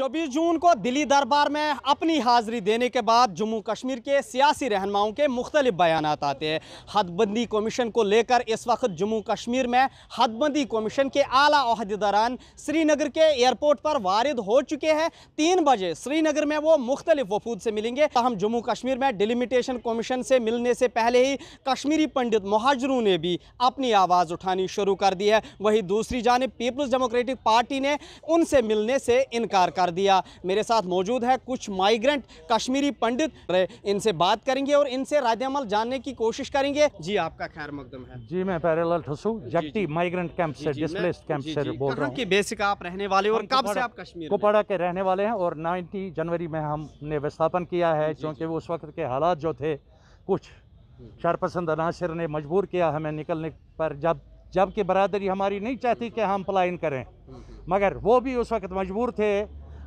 24 जून को दिल्ली दरबार में अपनी हाजिरी देने के बाद जम्मू कश्मीर के सियासी रहनुमाओं के मुख्तलिफ बयान आते हैं हदबंदी कमीशन को लेकर इस वक्त जम्मू कश्मीर में हदबंदी कमीशन के आला अहदेदारान श्रीनगर के एयरपोर्ट पर वारद हो चुके हैं तीन बजे श्रीनगर में वो मुख्तलिफ वफूद से मिलेंगे हम जम्मू कश्मीर में डिलिमिटेशन कमीशन से मिलने से पहले ही कश्मीरी पंडित महाजरों ने भी अपनी आवाज़ उठानी शुरू कर दी है वहीं दूसरी जानब पीपल्स डेमोक्रेटिक पार्टी ने उनसे मिलने से इनकार कर कर दिया मेरे साथ मौजूद है कुछ माइग्रेंट कश्मीरी पंडित इनसे बात करेंगे और इनसे राजमल जानने की कोशिश करेंगे जी आपका खैर मुकदम है जी मैं पैरल ठसू माइग्रेंट कैंप से डिस्प्लेस कैंप से बोल रहा हूँ बेसिक आप रहने वाले और कब से आप कश्मीर कुपड़ा के रहने वाले हैं और नाइन्टी जनवरी में हमने विस्थापन किया है क्योंकि उस वक्त के हालात जो थे कुछ शरपसंद अनासर ने मजबूर किया हमें निकलने पर जब जबकि बरदरी हमारी नहीं चाहती कि हम पलायन करें हम्म, हम्म। मगर वो भी उस वक्त मजबूर थे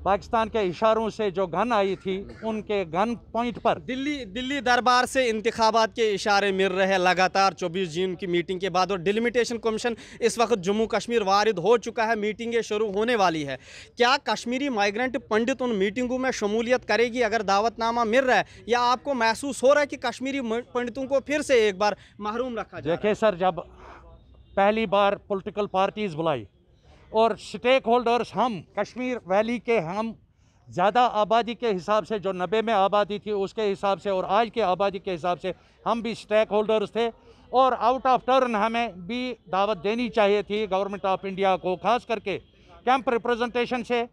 पाकिस्तान के इशारों से जो घन आई थी उनके घन पॉइंट पर दिल्ली दिल्ली दरबार से इंतबात के इशारे मिल रहे लगातार 24 जून की मीटिंग के बाद और डिलिमिटेशन कमीशन इस वक्त जम्मू कश्मीर वारिद हो चुका है मीटिंगें शुरू होने वाली है क्या कश्मीरी माइग्रेंट पंडित उन मीटिंगों में शमूलियत करेगी अगर दावतनामा मिल रहा है या आपको महसूस हो रहा है कि कश्मीरी पंडितों को फिर से एक बार महरूम रखा जाए सर जब पहली बार पोलिटिकल पार्टीज़ बुलाई और स्टेक होल्डर्स हम कश्मीर वैली के हम ज़्यादा आबादी के हिसाब से जो नब्बे में आबादी थी उसके हिसाब से और आज के आबादी के हिसाब से हम भी स्टेक होल्डर्स थे और आउट ऑफ टर्न हमें भी दावत देनी चाहिए थी गवर्नमेंट ऑफ इंडिया को खास करके कैंप रिप्रेजेंटेशन से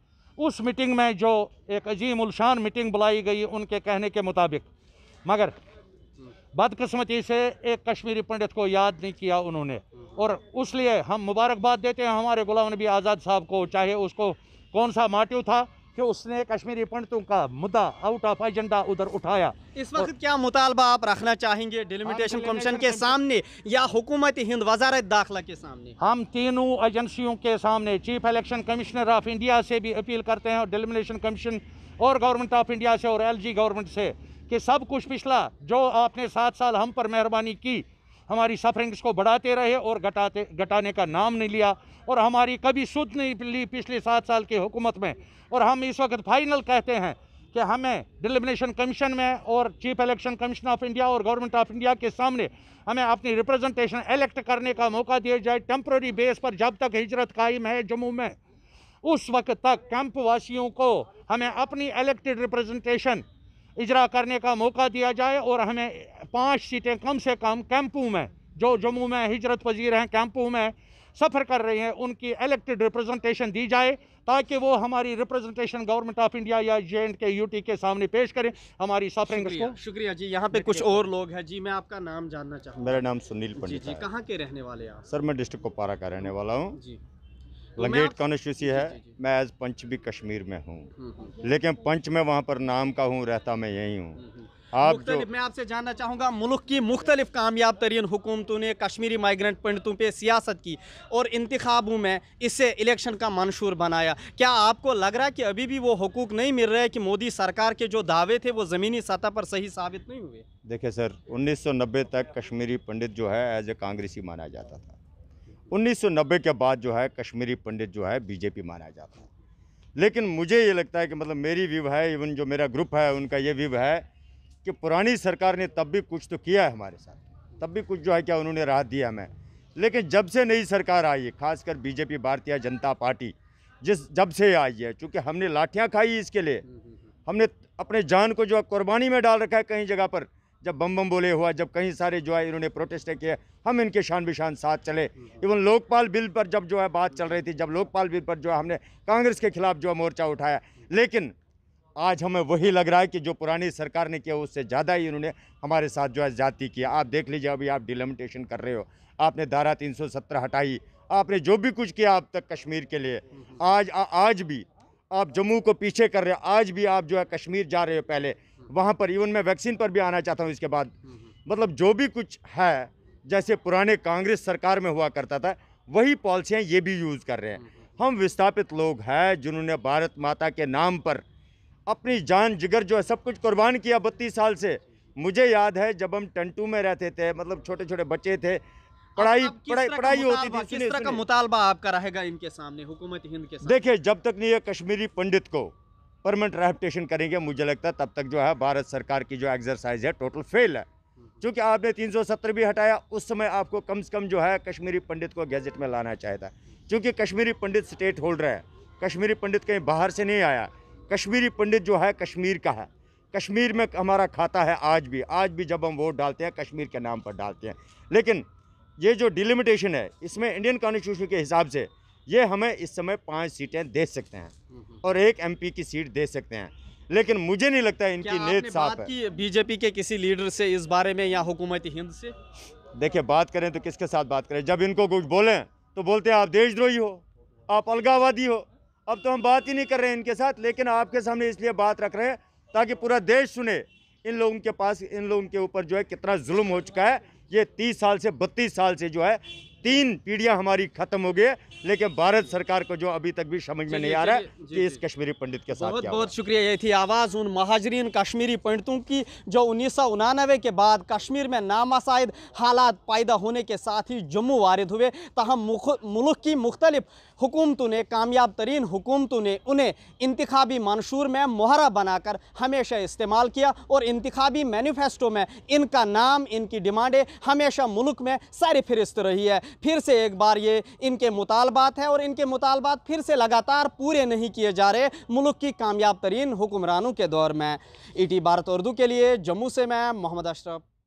उस मीटिंग में जो एक अजीम उलशान मीटिंग बुलाई गई उनके कहने के मुताबिक मगर बदकस्मती से एक कश्मीरी पंडित को याद नहीं किया उन्होंने और उस लिए हम मुबारकबाद देते हैं हमारे गुलाम नबी आज़ाद साहब को चाहे उसको कौन सा माटिव था कि उसने कश्मीरी पंडितों का मुद्दा आउट ऑफ एजेंडा उधर उठाया इस वक्त क्या मुतालबा आप रखना चाहेंगे डिलिमिटेशन कमीशन हाँ, के सामने या हुकूमत हिंद वजारत दाखिला के सामने हम तीनों एजेंसियों के सामने chief election commissioner of India से भी अपील करते हैं और डिलिमिनेशन कमीशन और गवर्नमेंट ऑफ इंडिया से और एल गवर्नमेंट से कि सब कुछ पिछला जो आपने सात साल हम पर मेहरबानी की हमारी सफरिंग्स को बढ़ाते रहे और घटाते घटाने का नाम नहीं लिया और हमारी कभी सुध नहीं ली पिछले सात साल की हुकूमत में और हम इस वक्त फाइनल कहते हैं कि हमें डिलिमिनेशन कमीशन में और chief election commission of India और गवर्नमेंट ऑफ इंडिया के सामने हमें अपनी रिप्रेजेंटेशन इलेक्ट करने का मौका दिया जाए टेम्प्ररी बेस पर जब तक हिजरत कायम है जम्मू में उस वक्त तक कैंप वासियों को हमें अपनी इलेक्टेड रिप्रेजेंटेशन इजरा करने का मौका दिया जाए और हमें पाँच सीटें कम से कम कैंपू में जो जम्मू में हिजरत पजीर हैं कैंपू में सफ़र कर रही हैं उनकी इलेक्टेड रिप्रेजेंटेशन दी जाए ताकि वो हमारी रिप्रेजेंटेशन गवर्नमेंट ऑफ इंडिया या जे एंड के यूटी के सामने पेश करें हमारी सफरिंग शुक्रिया, शुक्रिया जी यहाँ पे कुछ और लोग हैं जी मैं आपका नाम जानना चाहूँगा मेरा नाम सुनील पंडित जी, जी कहाँ के रहने वाले हैं सर मैं डिस्ट्रिक्ट कुपवारा का रहने वाला हूँ तो लंगेट कॉन्स्टिट्यूसी है मैं एज पंच भी कश्मीर में हूँ हम्म, हम्म। लेकिन पंच में वहाँ पर नाम का हूँ रहता मैं यहीं हूँ हम्म, आप जो मैं आपसे जानना चाहूँगा मुल्क की मुख्तलिफ कामयाब तरीन हुकूमतों ने कश्मीरी माइग्रेंट पंडितों पर सियासत की और इंतबों में इससे इलेक्शन का मंशूर बनाया क्या आपको लग रहा है कि अभी भी वो हकूक नहीं मिल रहे कि मोदी सरकार के जो दावे थे वो ज़मीनी सतह पर सही साबित नहीं हुए देखिए सर नब्बे तक कश्मीरी पंडित जो है एज ए कांग्रेसी माना जाता था 1990 के बाद जो है कश्मीरी पंडित जो है बीजेपी माना जाता है लेकिन मुझे ये लगता है कि मतलब मेरी व्यू है इवन जो मेरा ग्रुप है उनका ये व्यू है कि पुरानी सरकार ने तब भी कुछ तो किया है हमारे साथ तब भी कुछ जो है क्या उन्होंने राहत दिया हमें लेकिन जब से नई सरकार आई है खासकर बीजेपी भारतीय जनता पार्टी जिस जब से आई है चूँकि हमने लाठियाँ खाई इसके लिए हमने अपने जान को जो है कुर्बानी में डाल रखा है कहीं जगह पर जब बम बम बोले हुआ जब कहीं सारे जो है इन्होंने प्रोटेस्ट किए हम इनके शान बिशान साथ चले इवन लोकपाल बिल पर जब जो है बात चल रही थी जब लोकपाल बिल पर जो है हमने कांग्रेस के खिलाफ जो है मोर्चा उठाया लेकिन आज हमें वही लग रहा है कि जो पुरानी सरकार ने किया उससे ज़्यादा ही इन्होंने हमारे साथ जो है जाति किया आप देख लीजिए अभी आप डिलिमिटेशन कर रहे हो आपने धारा 317 हटाई आपने जो भी कुछ किया अब तक कश्मीर के लिए आज आ, आज भी आप जम्मू को पीछे कर रहे हो आज भी आप जो है कश्मीर जा रहे हो पहले वहाँ पर इवन मैं वैक्सीन पर भी आना चाहता हूँ इसके बाद मतलब जो भी कुछ है जैसे पुराने कांग्रेस सरकार में हुआ करता था वही पॉलिसियाँ ये भी यूज़ कर रहे हैं हम विस्थापित लोग हैं जिन्होंने भारत माता के नाम पर अपनी जान जिगर जो है सब कुछ कुर्बान किया बत्तीस साल से मुझे याद है जब हम टंटू में रहते थे मतलब छोटे छोटे बच्चे थे पढ़ाई पढ़ाई पढ़ाई होती थी किस तरह का मुतालबा आपका रहेगा इनके सामने हुकूमत हिंद के देखिए जब तक नहीं ये कश्मीरी पंडित को परमानेंट रेप्टेशन करेंगे मुझे लगता है तब तक जो है भारत सरकार की जो एक्सरसाइज है टोटल फेल है क्योंकि आपने 370 भी हटाया उस समय आपको कम से कम जो है कश्मीरी पंडित को गैजेट में लाना चाहिए था क्योंकि कश्मीरी पंडित स्टेट होल्डर है कश्मीरी पंडित कहीं बाहर से नहीं आया कश्मीरी पंडित जो है कश्मीर का है कश्मीर में हमारा खाता है आज भी आज भी जब हम वोट डालते हैं कश्मीर के नाम पर डालते हैं लेकिन ये जो डिलिमिटेशन है इसमें इंडियन कॉन्स्टिट्यूशन के हिसाब से ये हमें इस समय पाँच सीटें दे सकते हैं हम्म। और एक एमपी की सीट दे सकते हैं लेकिन मुझे नहीं लगता इनकी नेत साफ है बीजेपी के किसी लीडर से इस बारे में या हुकूमत हिंद से देखिए बात करें तो किसके साथ बात करें जब इनको कुछ बोलें तो बोलते हैं आप देशद्रोही हो आप अलगावादी हो अब तो हम बात ही नहीं कर रहे हैं इनके साथ लेकिन आपके सामने इसलिए बात रख रहे हैं ताकि पूरा देश सुने इन लोगों के पास इन लोगों के ऊपर जो है कितना जुल्म हो चुका है ये तीस साल से बत्तीस साल से जो है तीन पीढ़ियां हमारी खत्म हो गई लेकिन भारत सरकार को जो अभी तक भी समझ में नहीं आ रहा है कि इस कश्मीरी पंडित के साथ बहुत बहुत शुक्रिया ये थी आवाज़ उन महाजरीन कश्मीरी पंडितों की जो उन्नीस के बाद कश्मीर में नामाशायद हालात पैदा होने के साथ ही जम्मू वारद हुए तहम मुल्क की मुख्तलिफ हुकूमतों ने कामयाब तरीन हुकूमतों ने उन्हें इंतबी मंशूर में मुहरा बनाकर हमेशा इस्तेमाल किया और इंतबी मैनिफेस्टो में इनका नाम इनकी डिमांडें हमेशा मुल्क में सारी फहरिस्त रही है फिर से एक बार ये इनके मुतालबात हैं और इनके मुतालबात फिर से लगातार पूरे नहीं किए जा रहे मुल्क की कामयाब तरीन हुक्मरानों के दौर में ई टी भारत उर्दू के लिए जम्मू से मैं मोहम्मद अशरफ